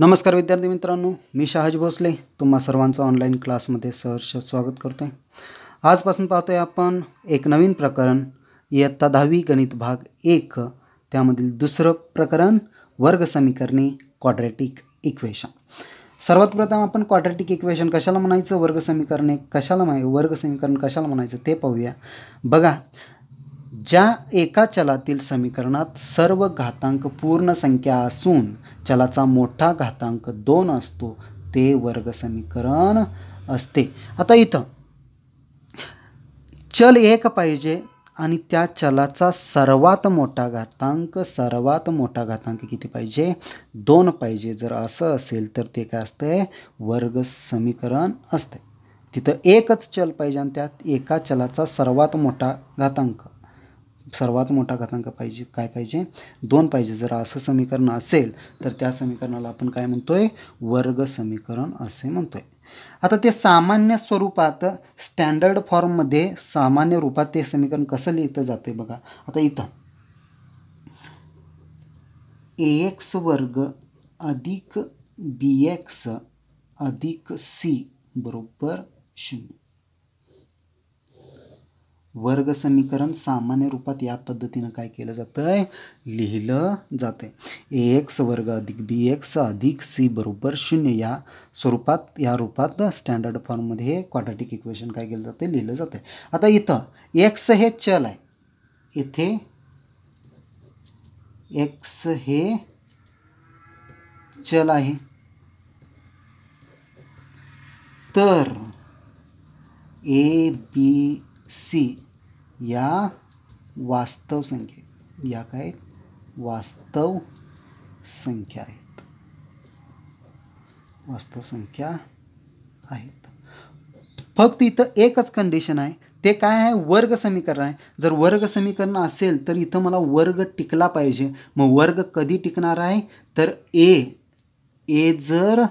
नमस्कार विद्यार्थी मित्रांनो मी शहाज भोसले तुम्हा सर्वांचं ऑनलाईन क्लासमध्ये सहर्ष स्वागत करतो आहे आजपासून पाहतो आहे आपण एक नवीन प्रकरण इयत्ता दहावी गणित भाग एक त्यामधील दुसरं प्रकरण वर्ग समीकरणे क्वाड्रेटिक इक्वेशन सर्वात प्रथम आपण क्वाड्रेटिक इक्वेशन कशाला म्हणायचं वर्ग समीकरणे कशाला वर्ग समीकरण कशाला म्हणायचं ते पाहूया बघा ज्या एका चलातील समीकरणात सर्व घातांक पूर्ण संख्या असून चलाचा मोठा घातांक दोन असतो ते वर्ग समीकरण असते आता इथं चल एक पाहिजे आणि त्या चलाचा सर्वात मोठा घातांक सर्वात मोठा घातांक किती पाहिजे दोन पाहिजे जर असं असेल तर ते काय आहे वर्ग समीकरण असते तिथं एकच चल पाहिजे आणि त्यात एका चलाचा सर्वात मोठा घातांक सर्वात मोठा घातांक पाहिजे काय पाहिजे दोन पाहिजे जर असं समीकरण असेल तर त्या समीकरणाला आपण काय म्हणतो आहे वर्ग समीकरण असे म्हणतो आहे आता ते सामान्य स्वरूपात स्टँडर्ड फॉर्ममध्ये सामान्य रूपात ते समीकरण कसं लिहितं आहे बघा आता इथं ए एक्स वर्ग अधिक बी एक्स अधिक सी बरोबर शून्य वर्ग समीकरण सामान्य रूपात या पद्धतीनं काय केलं जातं आहे लिहिलं जातं आहे ए एक्स वर्ग अधिक बी एक्स अधिक सी बरोबर शून्य या स्वरूपात या रूपात स्टँडर्ड फॉर्ममध्ये हे क्वाड्रॅटिक इक्वेशन काय केलं जातं लिहिलं जातं आहे आता इथं एक्स हे चल आहे इथे एक्स हे चल आहे तर ए बी सी या वास्तव संख्ये या काय वास्तव संख्या आहेत वास्तव संख्या आहेत फक्त इथं एकच कंडिशन आहे ते काय आहे वर्ग समीकरण आहे जर वर्ग समीकरण असेल तर इथं मला वर्ग टिकला पाहिजे मग वर्ग कधी टिकणार आहे तर ए ए जर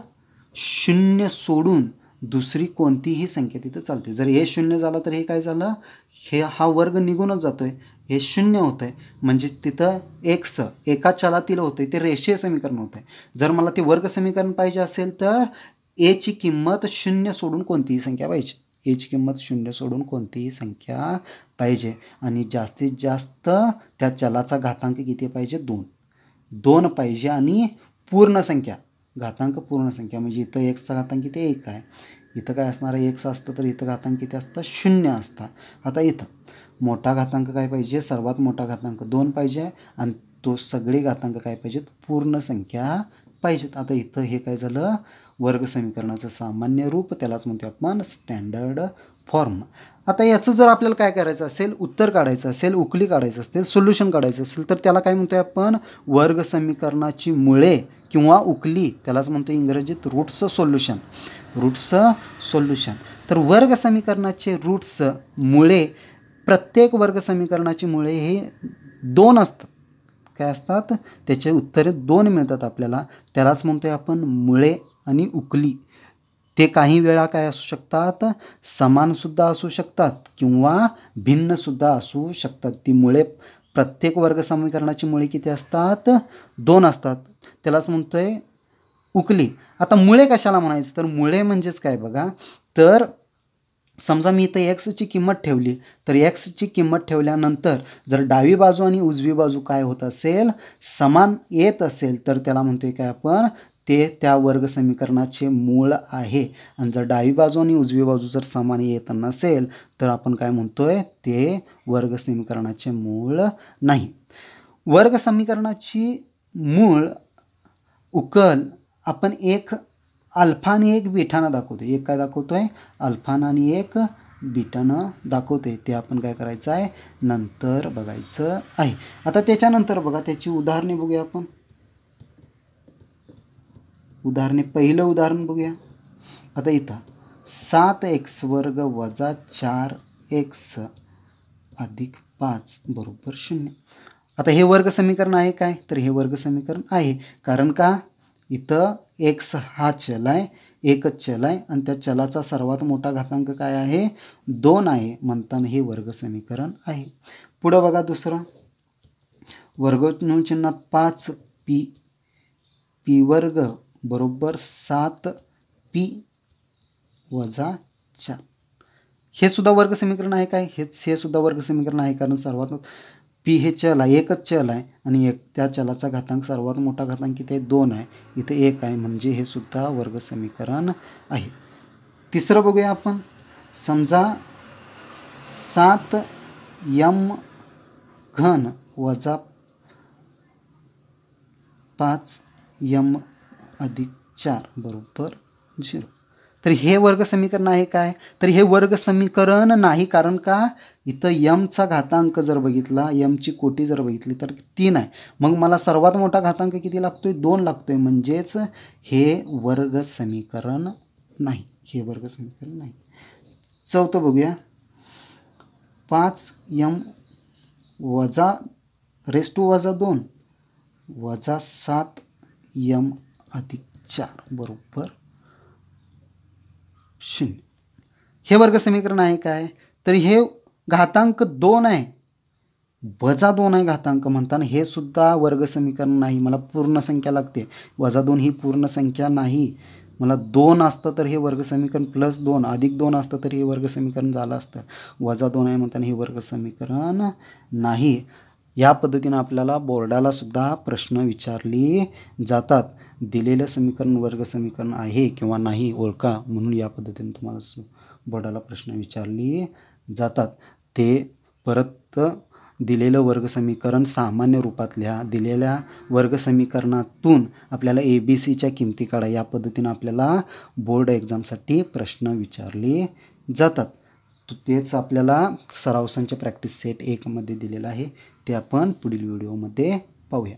शून्य सोडून दुसरी कोणतीही संख्या तिथं चालते जर हे शून्य झालं तर हे काय झालं हे हा वर्ग निघूनच जातो आहे हे शून्य होतं आहे म्हणजे तिथं एक्स एका चलातील आहे ते रेषीय समीकरण होतं आहे जर मला ते वर्ग समीकरण पाहिजे असेल तर एची किंमत शून्य सोडून कोणतीही संख्या पाहिजे एची किंमत शून्य सोडून कोणतीही संख्या पाहिजे आणि जास्तीत जास्त त्या चलाचा घातांक किती पाहिजे दोन दोन पाहिजे आणि पूर्ण संख्या घातांक पूर्ण संख्या म्हणजे इथं एक्सचा घातांक किती एक आहे इथं काय असणार आहे एक्स असतं तर इथं घातांक किती असतं शून्य असतं आता इथं मोठा घातांक काय पाहिजे सर्वात मोठा घातांक दोन पाहिजे आणि तो सगळे घातांक काय पाहिजेत पूर्ण संख्या पाहिजेत आता इथं हे काय झालं वर्गसमीकरणाचं सामान्य रूप त्यालाच म्हणतो आपण स्टँडर्ड फॉर्म आता याचं जर आपल्याला काय करायचं असेल उत्तर काढायचं असेल उकली काढायचं असेल सोल्युशन काढायचं असेल तर त्याला काय म्हणतोय आपण वर्ग समीकरणाची मुळे किंवा उकली त्यालाच म्हणतो इंग्रजीत रूट्स सोल्युशन रूट्स सोल्युशन तर वर्ग समीकरणाचे रूट्स मुळे प्रत्येक वर्ग समीकरणाची मुळे हे दोन असतात काय असतात त्याचे उत्तरे दोन मिळतात आपल्याला त्यालाच म्हणतोय आपण मुळे आणि उकली ते काही वेळा काय असू शकतात समानसुद्धा असू शकतात किंवा भिन्नसुद्धा असू शकतात ती मुळे प्रत्येक वर्ग समीकरणाची मुळे किती असतात दोन असतात त्यालाच म्हणतोय उकली आता मुळे कशाला म्हणायचं तर मुळे म्हणजेच काय बघा तर समजा मी इथं एक्सची किंमत ठेवली तर एक्सची किंमत ठेवल्यानंतर जर डावी बाजू आणि उजवी बाजू काय होत असेल समान येत असेल तर त्याला म्हणतोय काय आपण ते त्या वर्ग समीकरणाचे मूळ आहे आणि जर डावी बाजू आणि उजवी बाजू जर समान येत नसेल तर आपण काय म्हणतोय ते वर्ग समीकरणाचे मूळ नाही वर्ग समीकरणाची मूळ उकल आपण एक अल्फा आणि एक बिठानं दाखवतो एक काय दाखवतोय आहे आणि एक बिटानं दाखवते ते आपण काय करायचं आहे नंतर बघायचं आहे आता त्याच्यानंतर बघा त्याची उदाहरणे बघूया आपण उदाहरणे पहिलं उदाहरण बघूया आता इथं सात एक्स वर्ग वजा चार एक्स अधिक पाच बरोबर शून्य आता हे वर्ग समीकरण आहे काय तर हे वर्ग समीकरण आहे कारण का इथं एक्स हा चल आहे एकच चल आहे आणि त्या चलाचा सर्वात मोठा घातांक काय आहे दोन आहे म्हणताना हे वर्ग समीकरण आहे पुढं बघा दुसरं वर्ग चिन्हात पाच पी पी वर्ग बरोबर सात पी वजा चार हे सुद्धा वर्ग समीकरण आहे काय हेच हे सुद्धा वर्ग समीकरण आहे कारण सर्वात पी हे चल आहे एकच चल आहे आणि एक त्या चलाचा घातांक सर्वात मोठा घातांक इथे दोन आहे इथे एक आहे म्हणजे हे सुद्धा वर्ग समीकरण आहे तिसरं बघूया आपण समजा सात यम घन वजा पाच यम अधिक चार बरोबर झिरो तर हे वर्ग समीकरण आहे काय तर हे वर्ग समीकरण नाही कारण का इथं यमचा घातांक जर बघितला यमची कोटी जर बघितली तर तीन आहे मग मला सर्वात मोठा घातांक किती लागतोय दोन लागतोय म्हणजेच हे वर्ग समीकरण नाही हे वर्ग समीकरण नाही चौथं बघूया पाच यम वजा रेस टू वजा दोन वजा सात यम अधिक चार बरोबर शून्य हे वर्ग समीकरण आहे काय तर हे घातांक दोन आहे वजा दोन आहे घातांक म्हणताना हे सुद्धा वर्ग समीकरण नाही मला पूर्ण संख्या लागते वजा दोन ही पूर्ण संख्या नाही मला दोन असतं तर हे वर्ग समीकरण प्लस दोन अधिक दोन असतं तर हे वर्ग समीकरण झालं असतं वजा दोन आहे म्हणताना हे वर्ग समीकरण नाही या पद्धतीनं आपल्याला बोर्डाला सुद्धा प्रश्न विचारले जातात दिलेलं समीकरण वर्ग समीकरण आहे किंवा नाही ओळखा म्हणून या पद्धतीने तुम्हाला बोर्डाला प्रश्न विचारले जातात ते परत दिलेलं वर्ग समीकरण सामान्य रूपात लिहा दिलेल्या वर्ग समीकरणातून आपल्याला ए बी सीच्या किमती काढा या पद्धतीनं आपल्याला बोर्ड एक्झामसाठी प्रश्न विचारले जातात तेच आपल्याला सरावसांच्या प्रॅक्टिस सेट एकमध्ये दिलेलं आहे ते आपण पुढील व्हिडिओमध्ये पाहूया